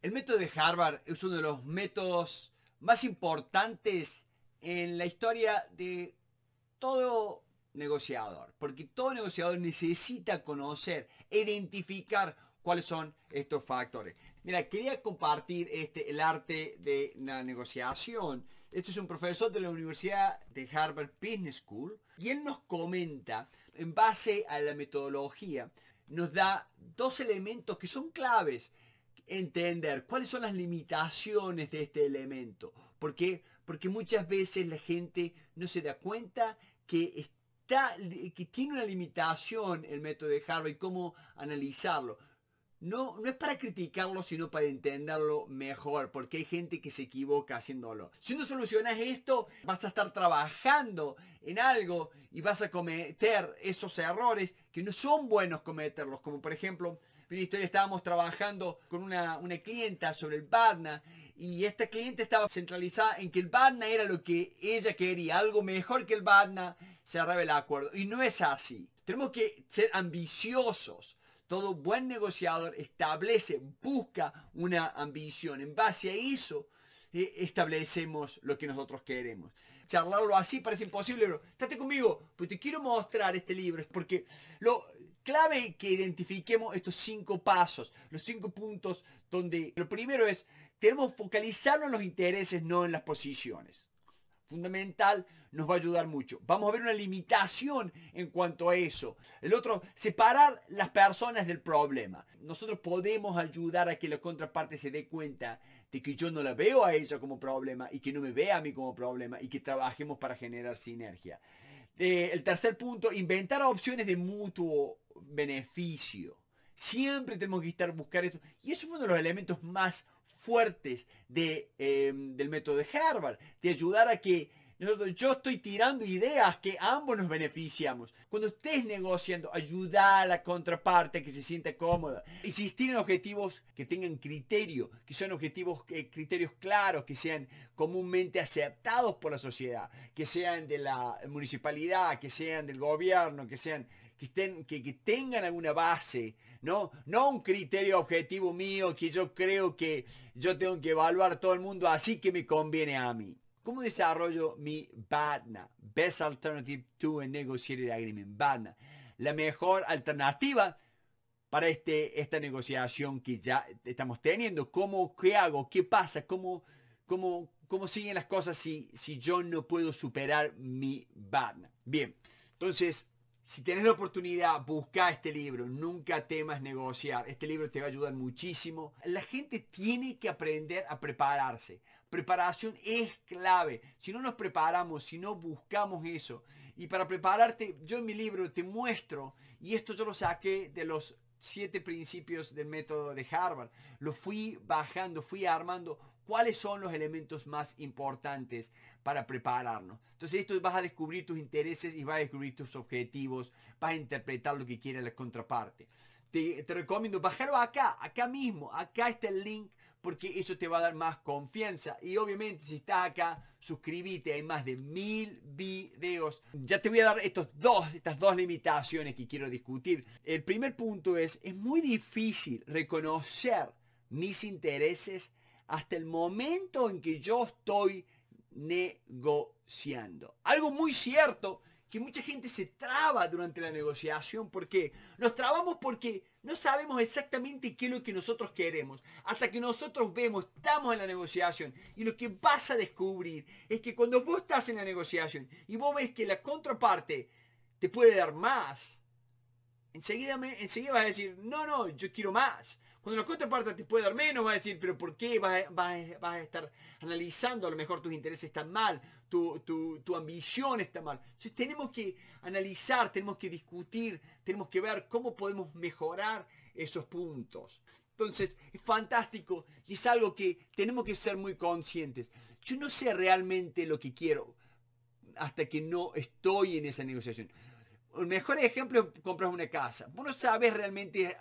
El método de Harvard es uno de los métodos más importantes en la historia de todo negociador, porque todo negociador necesita conocer, identificar cuáles son estos factores. Mira, quería compartir este, el arte de la negociación. Esto es un profesor de la Universidad de Harvard Business School y él nos comenta, en base a la metodología, nos da dos elementos que son claves entender cuáles son las limitaciones de este elemento. ¿Por Porque muchas veces la gente no se da cuenta que está, que tiene una limitación el método de Harvard y cómo analizarlo. No, no es para criticarlo, sino para entenderlo mejor, porque hay gente que se equivoca haciéndolo. Si no solucionas esto, vas a estar trabajando en algo y vas a cometer esos errores que no son buenos cometerlos, como por ejemplo pero una estábamos trabajando con una, clienta sobre el BADNA y esta clienta estaba centralizada en que el BADNA era lo que ella quería, algo mejor que el BADNA, se revela el acuerdo. Y no es así. Tenemos que ser ambiciosos. Todo buen negociador establece, busca una ambición. En base a eso, eh, establecemos lo que nosotros queremos. Charlarlo así parece imposible, pero estate conmigo, pues te quiero mostrar este libro, es porque lo, clave que identifiquemos estos cinco pasos, los cinco puntos donde lo primero es, tenemos que focalizarnos en los intereses, no en las posiciones. Fundamental nos va a ayudar mucho. Vamos a ver una limitación en cuanto a eso. El otro, separar las personas del problema. Nosotros podemos ayudar a que la contraparte se dé cuenta de que yo no la veo a ella como problema y que no me vea a mí como problema y que trabajemos para generar sinergia. Eh, el tercer punto, inventar opciones de mutuo beneficio. Siempre tenemos que estar buscar esto. Y eso es uno de los elementos más fuertes de, em, del método de Harvard, de ayudar a que yo estoy tirando ideas que ambos nos beneficiamos. Cuando estés negociando, ayuda a la contraparte que se sienta cómoda. Insistir en objetivos que tengan criterio, que sean objetivos, eh, criterios claros, que sean comúnmente aceptados por la sociedad, que sean de la municipalidad, que sean del gobierno, que sean que, estén, que, tengan alguna base, ¿no? No un criterio objetivo mío que yo creo que yo tengo que evaluar todo el mundo así que me conviene a mí. ¿Cómo desarrollo mi BADNA? Best Alternative to a Negotiated Agreement, BADNA. La mejor alternativa para este, esta negociación que ya estamos teniendo. ¿Cómo, qué hago? ¿Qué pasa? ¿Cómo, cómo, cómo siguen las cosas si, si yo no puedo superar mi BADNA? Bien, entonces, si tienes la oportunidad, busca este libro. Nunca temas negociar. Este libro te va a ayudar muchísimo. La gente tiene que aprender a prepararse, Preparación es clave. Si no nos preparamos, si no buscamos eso. Y para prepararte, yo en mi libro te muestro, y esto yo lo saqué de los siete principios del método de Harvard. Lo fui bajando, fui armando cuáles son los elementos más importantes para prepararnos. Entonces esto vas a descubrir tus intereses y vas a descubrir tus objetivos, vas a interpretar lo que quiere la contraparte. Te, te recomiendo bajarlo acá, acá mismo, acá está el link porque eso te va a dar más confianza. Y obviamente si estás acá, suscríbete, hay más de mil videos. Ya te voy a dar estos dos, estas dos limitaciones que quiero discutir. El primer punto es, es muy difícil reconocer mis intereses hasta el momento en que yo estoy negociando. Algo muy cierto que mucha gente se traba durante la negociación. ¿Por qué? Nos trabamos porque no sabemos exactamente qué es lo que nosotros queremos. Hasta que nosotros vemos, estamos en la negociación. Y lo que vas a descubrir es que cuando vos estás en la negociación y vos ves que la contraparte te puede dar más, enseguida, me, enseguida vas a decir, no, no, yo quiero más. Cuando la contraparte te puede dar menos, va a decir, pero ¿por qué vas a, estar analizando? A lo mejor tus intereses están mal, tu, tu ambición está mal. Entonces tenemos que analizar, tenemos que discutir, tenemos que ver cómo podemos mejorar esos puntos. Entonces, es fantástico y es algo que tenemos que ser muy conscientes. Yo no sé realmente lo que quiero hasta que no estoy en esa negociación el mejor ejemplo es compras una casa. Vos no sabes realmente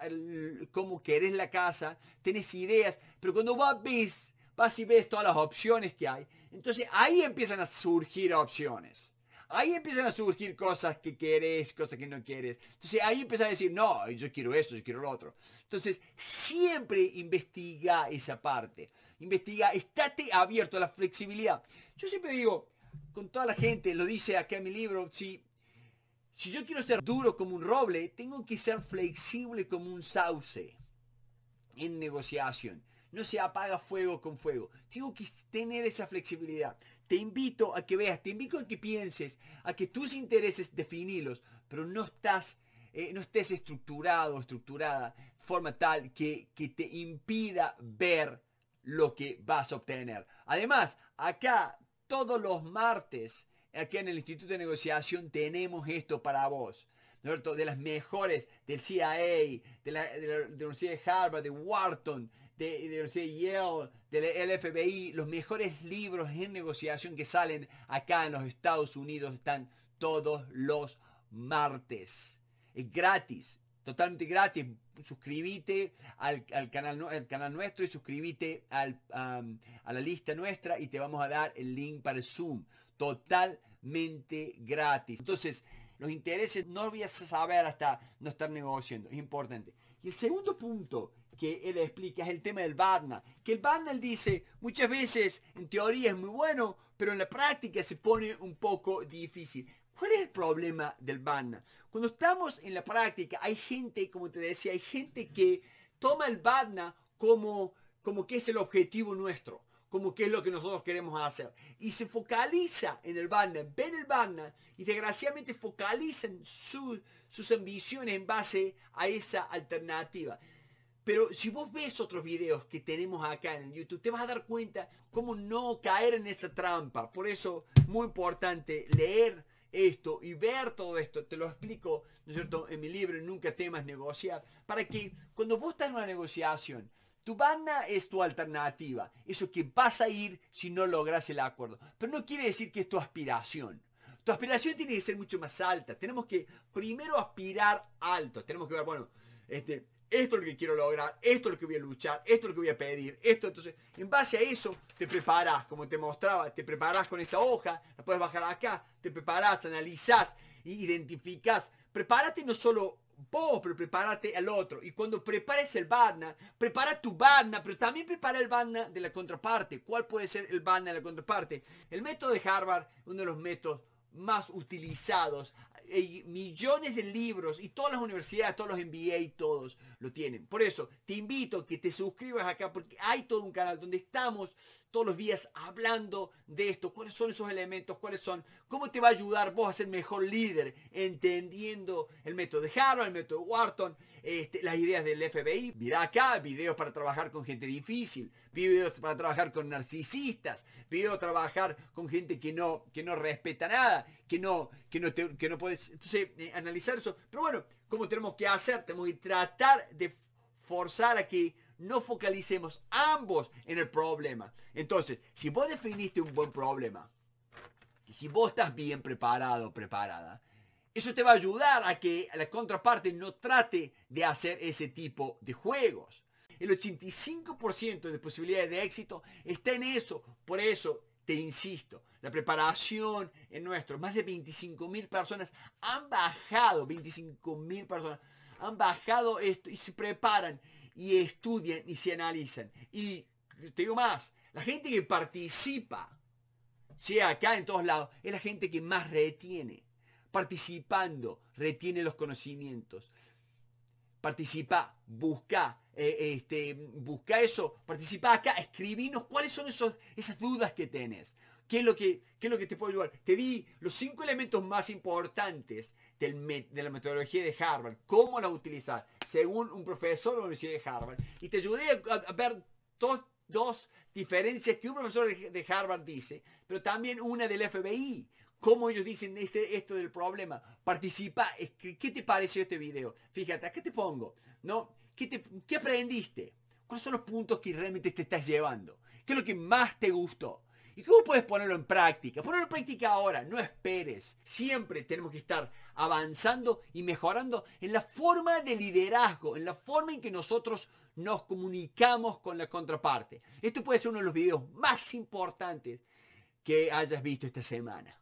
cómo querés la casa, tenés ideas, pero cuando vas, ves, vas y ves todas las opciones que hay, entonces ahí empiezan a surgir opciones. Ahí empiezan a surgir cosas que querés, cosas que no quieres. Entonces ahí empiezas a decir, no, yo quiero esto, yo quiero lo otro. Entonces siempre investiga esa parte. Investiga, estate abierto a la flexibilidad. Yo siempre digo, con toda la gente, lo dice acá en mi libro, si si yo quiero ser duro como un roble, tengo que ser flexible como un sauce en negociación. No se apaga fuego con fuego. Tengo que tener esa flexibilidad. Te invito a que veas, te invito a que pienses, a que tus intereses definirlos, pero no estás, eh, no estés estructurado o estructurada de forma tal que, que te impida ver lo que vas a obtener. Además, acá todos los martes Aquí en el Instituto de Negociación tenemos esto para vos. de las mejores del CIA, de la, Universidad de Harvard, de Wharton, de, de, la Universidad de Yale, del FBI, los mejores libros en negociación que salen acá en los Estados Unidos están todos los martes. Es gratis, totalmente gratis. Suscríbete al, canal, nuestro y suscríbete a la lista nuestra y te vamos a dar el link para el Zoom. Total mente gratis. Entonces, los intereses no voy a saber hasta no estar negociando. Es importante. Y el segundo punto que él explica es el tema del Barna. Que el Barna él dice, muchas veces en teoría es muy bueno, pero en la práctica se pone un poco difícil. ¿Cuál es el problema del Barna? Cuando estamos en la práctica, hay gente, como te decía, hay gente que toma el Barna como, como que es el objetivo nuestro como qué es lo que nosotros queremos hacer. Y se focaliza en el banda ven el banner y desgraciadamente focalizan sus ambiciones en base a esa alternativa. Pero si vos ves otros videos que tenemos acá en el YouTube, te vas a dar cuenta cómo no caer en esa trampa. Por eso, muy importante leer esto y ver todo esto. Te lo explico, cierto?, en mi libro Nunca temas negociar. Para que cuando vos estás en una negociación, tu banda es tu alternativa, eso que vas a ir si no logras el acuerdo. Pero no quiere decir que es tu aspiración. Tu aspiración tiene que ser mucho más alta. Tenemos que primero aspirar alto. Tenemos que ver, bueno, este, esto es lo que quiero lograr, esto es lo que voy a luchar, esto es lo que voy a pedir, esto. Entonces, en base a eso, te preparas, como te mostraba, te preparas con esta hoja, la puedes bajar acá, te preparas analizás, identificas. Prepárate no solo vos, pero prepárate al otro. Y cuando prepares el badna, prepara tu badna, pero también prepara el badna de la contraparte. ¿Cuál puede ser el badna de la contraparte? El método de Harvard, uno de los métodos más utilizados eh, millones de libros y todas las universidades, todos los MBA, todos lo tienen. Por eso te invito a que te suscribas acá porque hay todo un canal donde estamos todos los días hablando de esto, cuáles son esos elementos, cuáles son, cómo te va a ayudar vos a ser mejor líder entendiendo el método de Harvard, el método de Wharton, este, las ideas del FBI. Mira acá, videos para trabajar con gente difícil, videos para trabajar con narcisistas, videos para trabajar con gente que no, que no respeta nada, que no, que no, que no puede entonces, eh, analizar eso. Pero bueno, ¿cómo tenemos que hacer? Tenemos que tratar de forzar a que no focalicemos ambos en el problema. Entonces, si vos definiste un buen problema, y si vos estás bien preparado preparada, eso te va a ayudar a que la contraparte no trate de hacer ese tipo de juegos. El 85% de posibilidades de éxito está en eso. Por eso, te insisto, la preparación en nuestro, más de 25.000 personas han bajado, 25.000 personas han bajado esto y se preparan y estudian y se analizan. Y te digo más, la gente que participa, sea acá en todos lados, es la gente que más retiene. Participando, retiene los conocimientos. Participa, busca, eh, este, busca eso, participa acá, escribinos cuáles son esas dudas que tienes. ¿Qué es, lo que, te puede ayudar? Te di los cinco elementos más importantes de la metodología de Harvard, cómo la utilizar, según un profesor de la Universidad de Harvard. Y te ayudé a, ver dos, diferencias que un profesor de Harvard dice, pero también una del FBI cómo ellos dicen este, esto del problema. Participa. ¿Qué te pareció este video? Fíjate, qué te pongo? ¿No? ¿Qué, aprendiste? ¿Cuáles son los puntos que realmente te estás llevando? ¿Qué es lo que más te gustó? ¿Y cómo puedes ponerlo en práctica? Ponerlo en práctica ahora, no esperes. Siempre tenemos que estar avanzando y mejorando en la forma de liderazgo, en la forma en que nosotros nos comunicamos con la contraparte. Esto puede ser uno de los videos más importantes que hayas visto esta semana.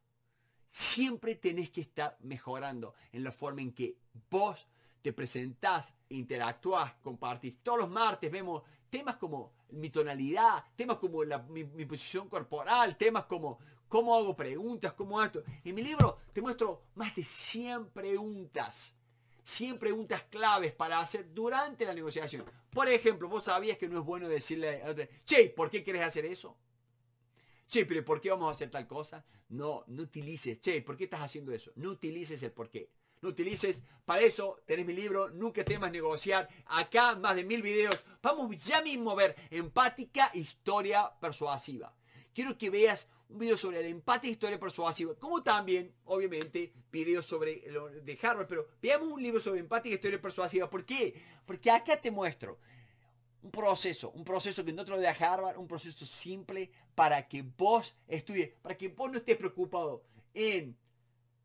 Siempre tenés que estar mejorando en la forma en que vos te presentás, interactuás, compartís. Todos los martes vemos temas como mi tonalidad, temas como mi, posición corporal, temas como cómo hago preguntas, cómo hago esto. En mi libro te muestro más de 100 preguntas. 100 preguntas claves para hacer durante la negociación. Por ejemplo, vos sabías que no es bueno decirle a otro, che, ¿por qué quieres hacer eso? Che, pero ¿por qué vamos a hacer tal cosa? No, no utilices, che, ¿por qué estás haciendo eso? No utilices el por qué no utilices. Para eso tenés mi libro, Nunca temas negociar. Acá más de mil videos. Vamos ya mismo a ver empática historia persuasiva. Quiero que veas un video sobre el empate historia persuasiva, como también, obviamente, videos sobre lo de Harvard, pero veamos un libro sobre Empática, historia persuasiva. ¿Por qué? Porque acá te muestro un proceso, un proceso que no te lo Harvard, un proceso simple para que vos estudies, para que vos no estés preocupado en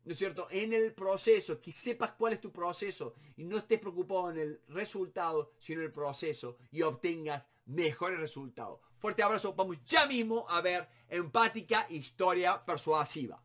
¿no es cierto? En el proceso, que sepas cuál es tu proceso y no estés preocupado en el resultado, sino en el proceso y obtengas mejores resultados. Fuerte abrazo, vamos ya mismo a ver empática historia persuasiva.